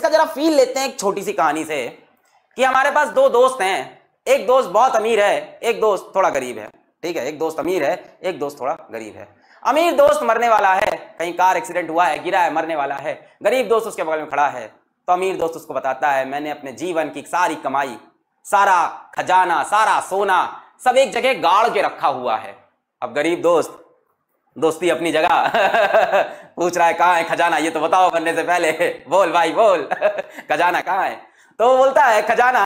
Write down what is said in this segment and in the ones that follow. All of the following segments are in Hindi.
इसका जरा फील लेते हैं एक छोटी सी कहानी से कि हमारे पास दो दोस्त हैं एक दोस्त बहुत अमीर है एक दोस्त थोड़ा गरीब है ठीक है एक दोस्त अमीर है एक दोस्त थोड़ा गरीब है अमीर दोस्त मरने वाला है कहीं कार एक्सीडेंट हुआ है गिरा है मरने वाला है गरीब दोस्त उसके बगल में खड़ा है तो अमीर दोस्त उसको बताता है मैंने अपने जीवन की सारी कमाई सारा खजाना सारा सोना सब एक जगह गाड़ के रखा हुआ है अब गरीब दोस्त दोस्ती अपनी जगह पूछ रहा है कहाँ है खजाना ये तो बताओ बनने से पहले बोल भाई बोल खजाना कहाँ है तो वो बोलता है खजाना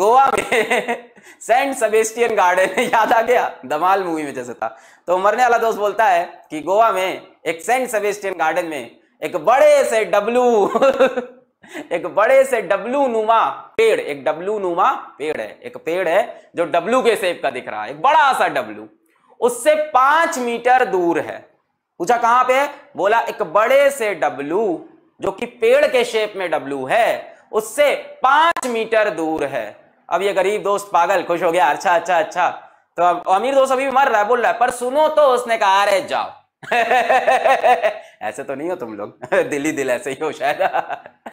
गोवा में सेंट सबेस्टियन गार्डन याद आ गया दमाल मूवी में जैसे था तो मरने वाला दोस्त बोलता है कि गोवा में एक सेंट सबेस्टियन गार्डन में एक बड़े से डब्लू एक बड़े से डब्लू नुमा पेड़ एक डब्लू नुमा पेड़ है एक पेड़ है जो डब्लू के सेप का दिख रहा है एक बड़ा सा डब्लू उससे पांच मीटर दूर है पूछा कहां पे बोला एक बड़े से डब्लू जो कि पेड़ के शेप में डब्लू है उससे पांच मीटर दूर है अब ये गरीब दोस्त पागल खुश हो गया अच्छा अच्छा अच्छा तो अब अमीर दोस्त अभी मर रहा है बोल रहा है पर सुनो तो उसने कहा अरे जाओ ऐसे तो नहीं हो तुम लोग दिल ही दिल ऐसे ही हो शायद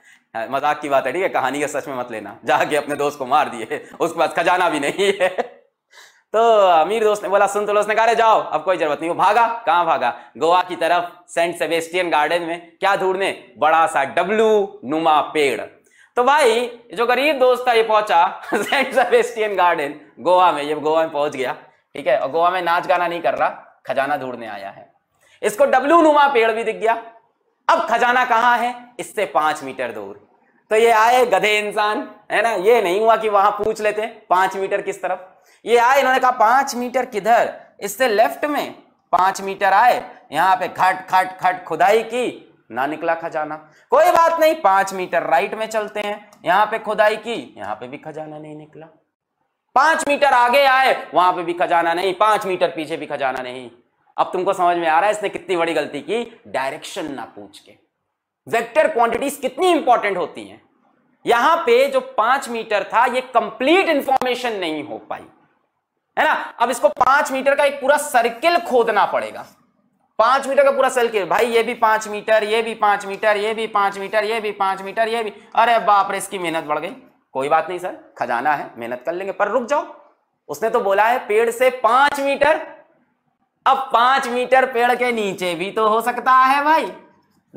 मजाक की बात है ठीक है कहानी का सच में मत लेना जाके अपने दोस्त को मार दिए उसके बाद खजाना भी नहीं है तो अमीर दोस्त ने बोला सुन तो उसने कहा जाओ अब कोई जरूरत नहीं वो भागा कहाँ भागा गोवा की तरफ सेंट सेबेस्टियन गार्डन में क्या ढूंढने बड़ा सा डब्लू नुमा पेड़ तो भाई जो गरीब दोस्त था ये पहुंचा सेंट सेबेस्टियन गार्डन गोवा में ये गोवा में पहुंच गया ठीक है और गोवा में नाच गाना नहीं कर रहा खजाना ढूंढने आया है इसको डब्लू नुमा पेड़ भी दिख गया अब खजाना कहाँ है इससे पांच मीटर दूर तो ये आए गधे इंसान है ना ये नहीं हुआ कि वहां पूछ लेते पांच मीटर किस तरफ ये आए इन्होंने कहा पांच मीटर किधर इससे लेफ्ट में पांच मीटर आए यहां पे खट खट खट खुदाई की ना निकला खजाना कोई बात नहीं पांच मीटर राइट में चलते हैं यहां पे खुदाई की यहां पे भी खजाना नहीं निकला पांच मीटर आगे आए वहां पे भी खजाना नहीं पांच मीटर पीछे भी खजाना नहीं अब तुमको समझ में आ रहा है इसने कितनी बड़ी गलती की डायरेक्शन ना पूछ के वेक्टर क्वांटिटीज कितनी इंपॉर्टेंट होती हैं यहां पे जो पांच मीटर था ये कंप्लीट इंफॉर्मेशन नहीं हो पाई है ना अब इसको पांच मीटर का एक पूरा सर्किल खोदना पड़ेगा पांच मीटर का पूरा सर्किल भाई ये भी पांच मीटर ये भी पांच मीटर ये भी पांच मीटर ये भी पांच मीटर ये भी अरे बाप रे इसकी मेहनत बढ़ गई कोई बात नहीं सर खजाना है मेहनत कर लेंगे पर रुक जाओ उसने तो बोला है पेड़ से पांच मीटर अब पांच मीटर पेड़ के नीचे भी तो हो सकता है भाई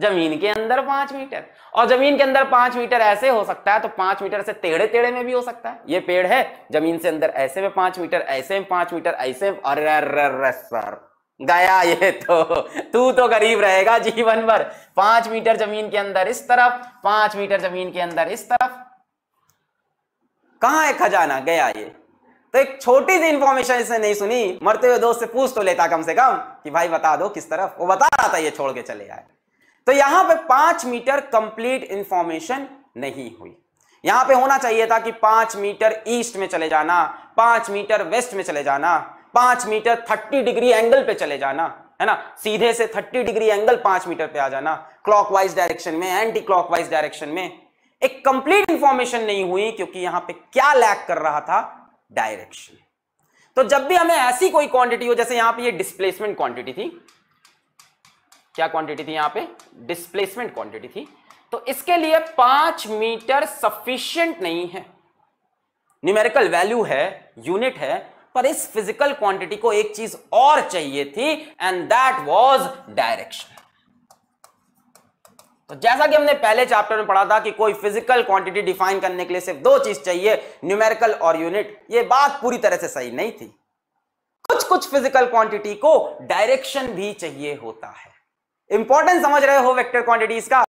जमीन के अंदर पांच मीटर और जमीन के अंदर पांच मीटर ऐसे हो सकता है तो पांच मीटर से टेढ़े टेढ़े में भी हो सकता है ये पेड़ है जमीन से अंदर ऐसे में पांच मीटर ऐसे में पांच मीटर ऐसे में अरे अरे सर गया ये तो तू तो गरीब रहेगा जीवन भर पांच मीटर जमीन के अंदर इस तरफ पांच मीटर जमीन के अंदर इस तरफ कहा है खजाना गया ये तो एक छोटी सी इंफॉर्मेशन इसने नहीं सुनी मरते हुए दोस्त से पूछ तो लेता कम से कम कि भाई बता दो किस तरफ वो बता रहा था ये छोड़ के चले आए तो यहां पे पांच मीटर कंप्लीट इंफॉर्मेशन नहीं हुई यहां पे होना चाहिए था कि पांच मीटर ईस्ट में चले जाना पांच मीटर वेस्ट में चले जाना पांच मीटर थर्टी डिग्री एंगल पे चले जाना है ना सीधे से थर्टी डिग्री एंगल पांच मीटर पे आ जाना क्लॉकवाइज डायरेक्शन में एंटी क्लॉकवाइज डायरेक्शन में एक कंप्लीट इंफॉर्मेशन नहीं हुई क्योंकि यहां पे क्या लैक कर रहा था डायरेक्शन तो जब भी हमें ऐसी कोई क्वांटिटी हो जैसे यहां पे ये डिस्प्लेसमेंट क्वांटिटी थी क्या क्वांटिटी थी यहां पे डिस्प्लेसमेंट क्वांटिटी थी तो इसके लिए पांच मीटर सफिशियंट नहीं है न्यूमेरिकल वैल्यू है यूनिट है पर इस फिजिकल क्वांटिटी को एक चीज और चाहिए थी एंड दैट वाज डायरेक्शन तो जैसा कि हमने पहले चैप्टर में पढ़ा था कि कोई फिजिकल क्वांटिटी डिफाइन करने के लिए सिर्फ दो चीज चाहिए न्यूमेरिकल और यूनिट ये बात पूरी तरह से सही नहीं थी कुछ कुछ फिजिकल क्वांटिटी को डायरेक्शन भी चाहिए होता है इंपॉर्टेंट समझ रहे हो वेक्टर क्वांटिटीज का